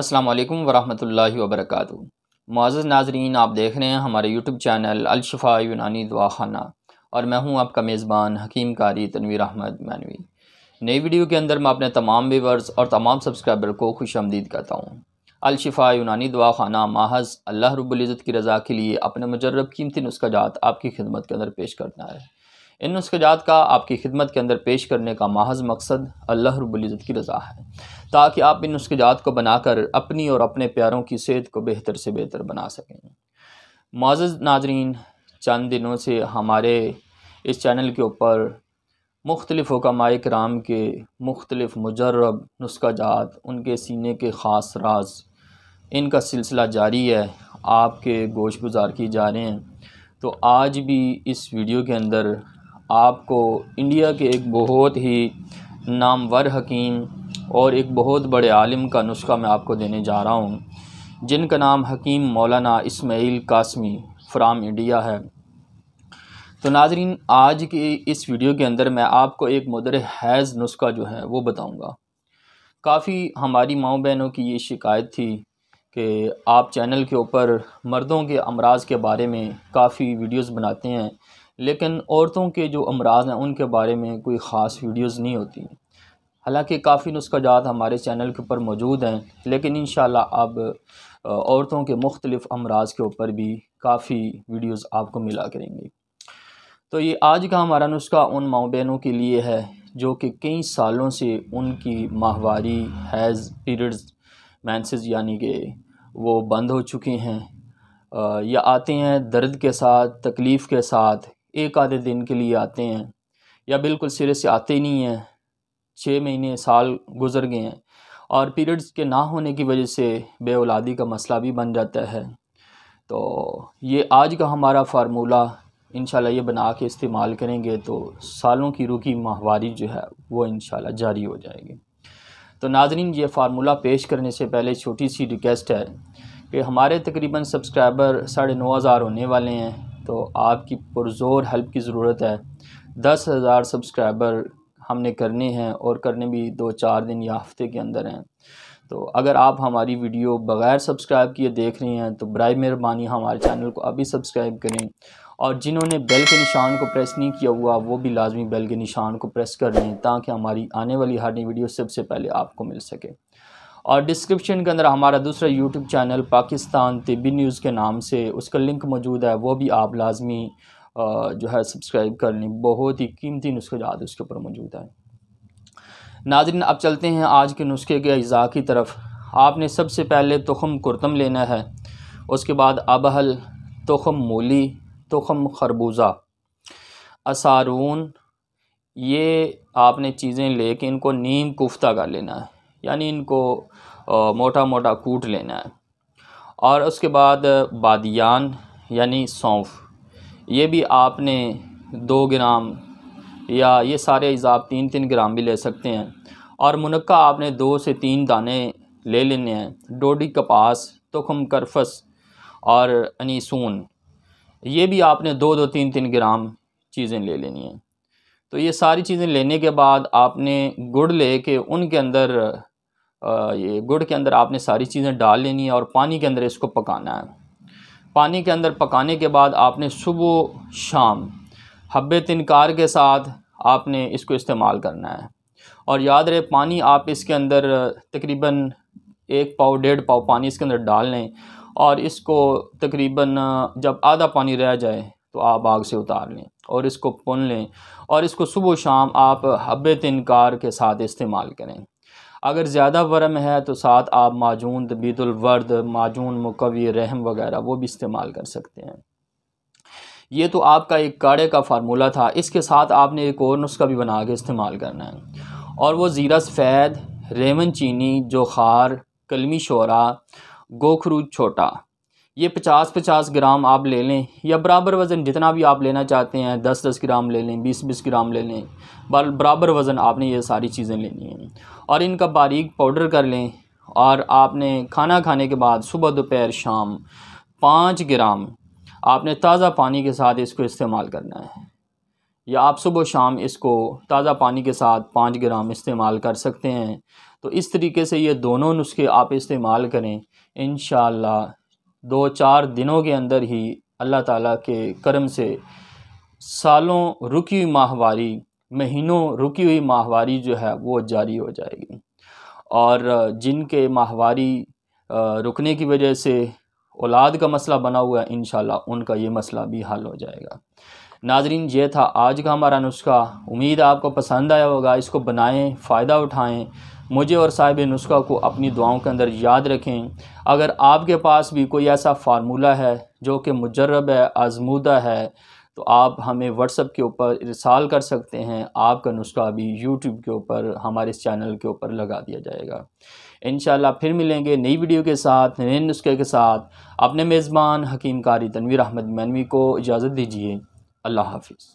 अस्सलाम वालेकुम वरहमतुल्लाहि वबरकातु नाजरीन आप देख रहे हैं हमारे यूट्यूब चैनल अलशफ़ा यूनानी ख़ाना और मैं हूं आपका मेज़बान हकीम कारी तनवीर अहमद मैनवी नई वीडियो के अंदर मैं अपने तमाम व्यूवर्स और तमाम सब्सक्राइबर को खुश आमदीद करता हूँ अलशफ़ा यूनानी ख़ाना महज अल्लाह रब्ज़त की रज़ा के लिए अपने मुजरब कीमती नुस्खा जात आपकी खिदमत के अंदर पेश करना है इन नुस्खजात का आपकी खिदमत के अंदर पेश करने का महज मकसद अल्लाह रबुल्ज़त की रज़ा है ताकि आप इन नुस्खजात को बनाकर अपनी और अपने प्यारों की सेहत को बेहतर से बेहतर बना सकें मोज़ नाजरीन चंद दिनों से हमारे इस चैनल के ऊपर मुख्तलिफ़ हकमाए कराम के मुख्तलिफ़ मुजरब नुस्खाजात उनके सीने के ख़ास राज इनका सिलसिला जारी है आपके गोश गुजार किए जा रहे हैं तो आज भी इस वीडियो के अंदर आपको इंडिया के एक बहुत ही नामवर हकीम और एक बहुत बड़े आलिम का नुस्खा मैं आपको देने जा रहा हूँ जिनका नाम हकीम मौलाना इसमाइल कासमी फ़्राम इंडिया है तो नाजरीन आज की इस वीडियो के अंदर मैं आपको एक मदर हैज़ नुस्खा जो है वो बताऊँगा काफ़ी हमारी माओ बहनों की ये शिकायत थी कि आप चैनल के ऊपर मर्दों के अमराज के बारे में काफ़ी वीडियोस बनाते हैं लेकिन औरतों के जो अमराज हैं उनके बारे में कोई ख़ास वीडियोस नहीं होती हालांकि काफ़ी नुस्खाजात हमारे चैनल के ऊपर मौजूद हैं लेकिन इन अब औरतों के मुख्तलिफ़ अमराज के ऊपर भी काफ़ी वीडियोस आपको मिला करेंगे तो ये आज का हमारा नुस्खा उन माओ बहनों के लिए है जो कि कई सालों से उनकी माहवारी हैज़ पीरियड्स मैंसेज यानी कि वो बंद हो चुके हैं या आते हैं दर्द के साथ तकलीफ़ के साथ एक आधे दिन के लिए आते हैं या बिल्कुल सिरे से आते ही नहीं हैं छः महीने साल गुजर गए हैं और पीरियड्स के ना होने की वजह से औलादी का मसला भी बन जाता है तो ये आज का हमारा फार्मूला इन ये बना के इस्तेमाल करेंगे तो सालों की रुकी माहवारी जो है वो इन जारी हो जाएगी तो नाजरीन ये फार्मूला पेश करने से पहले छोटी सी रिक्वेस्ट है कि हमारे तकरीबन सब्सक्राइबर साढ़े नौ हज़ार होने वाले हैं तो आपकी पुरजोर हेल्प की ज़रूरत है दस हज़ार सब्सक्राइबर हमने करने हैं और करने भी दो चार दिन या हफ्ते के अंदर हैं तो अगर आप हमारी वीडियो बग़ैर सब्सक्राइब किए देख रही हैं तो बर मेहरबानी हमारे चैनल को अभी सब्सक्राइब करें और जिन्होंने बेल के निशान को प्रेस नहीं किया हुआ वो भी लाजमी बेल के निशान को प्रेस कर लें ताकि हमारी आने वाली हर नई वीडियो सबसे पहले आपको मिल सके और डिस्क्रिप्शन के अंदर हमारा दूसरा YouTube channel Pakistan TV news के नाम से उसका लिंक मौजूद है वो भी आप लाजमी जो है सब्सक्राइब कर लें बहुत ही कीमती नुस्खे जहाँ उसके ऊपर मौजूद है नाजरन अब चलते हैं आज के नुस्खे के अज़ा की तरफ आपने सबसे पहले तखम कुरतम लेना है उसके बाद अबहल तुखम मूली तुखम खरबूजा असारून ये आपने चीज़ें लेके इनको नीम कोफ्ता कर लेना है यानी इनको मोटा मोटा कूट लेना है और उसके बाद बादियान यानी सौंफ ये भी आपने दो ग्राम या ये सारे इजाब तीन तीन ग्राम भी ले सकते हैं और मुनक्का आपने दो से तीन दाने ले लेने हैं डोडी कपास तुखम करफस और अनीसून ये भी आपने दो दो तीन तीन ग्राम चीज़ें ले लेनी हैं तो ये सारी चीज़ें लेने के बाद आपने गुड़ ले के उनके अंदर ये गुड़ के अंदर आपने सारी चीज़ें डाल लेनी है और पानी के अंदर इसको पकाना है पानी के अंदर पकाने के बाद आपने सुबह शाम हब्बे तिनकार के साथ आपने इसको इस्तेमाल करना है और याद रहे पानी आप इसके अंदर तकरीबन एक पाव डेढ़ पाव पानी इसके अंदर डाल लें और इसको तकरीबन जब आधा पानी रह जाए तो आप आग से उतार लें और इसको पुन लें और इसको सुबह शाम आप हब्बे तिनकार के साथ इस्तेमाल करें अगर ज़्यादा वर्म है तो साथ आप माजून दबीदुलवर्द माजून मकवी रहम वगैरह वो भी इस्तेमाल कर सकते हैं ये तो आपका एक काढ़े का फार्मूला था इसके साथ आपने एक और नुस्खा भी बना के इस्तेमाल करना है और वो ज़ीरा सफ़ेद रेमन चीनी जोखार कलमी शोरा गोखरू छोटा ये पचास पचास ग्राम आप ले लें या बराबर वज़न जितना भी आप लेना चाहते हैं दस दस ग्राम ले लें बीस बीस ग्राम ले लें बराबर वज़न आपने ये सारी चीज़ें लेनी हैं और इनका बारीक पाउडर कर लें और आपने खाना खाने के बाद सुबह दोपहर शाम पाँच ग्राम आपने ताज़ा पानी के साथ इसको इस्तेमाल करना है या आप सुबह शाम इसको ताज़ा पानी के साथ पाँच ग्राम इस्तेमाल कर सकते हैं तो इस तरीके से ये दोनों नुस्खे आप इस्तेमाल करें इन दो चार दिनों के अंदर ही अल्लाह ताला के करम से सालों रुकी हुई माहवारी महीनों रुकी हुई माहवारी जो है वो जारी हो जाएगी और जिनके माहवारी रुकने की वजह से औलाद का मसला बना हुआ है इन उनका ये मसला भी हल हो जाएगा नाजरीन ये था आज का हमारा नुस्खा उम्मीद आपको पसंद आया होगा इसको बनाएं फ़ायदा उठाएं मुझे और साहिब नुस्खा को अपनी दुआओं के अंदर याद रखें अगर आपके पास भी कोई ऐसा फार्मूला है जो कि मुजरब है आजमूदा है तो आप हमें व्हाट्सअप के ऊपर इरसाल कर सकते हैं आपका नुस्खा अभी यूट्यूब के ऊपर हमारे इस चैनल के ऊपर लगा दिया जाएगा इन फिर मिलेंगे नई वीडियो के साथ नए नुस्खे के साथ अपने मेज़बान हकीम कारी तनवीर अहमद मैनवी को इजाज़त दीजिए अल्लाह हाफिज़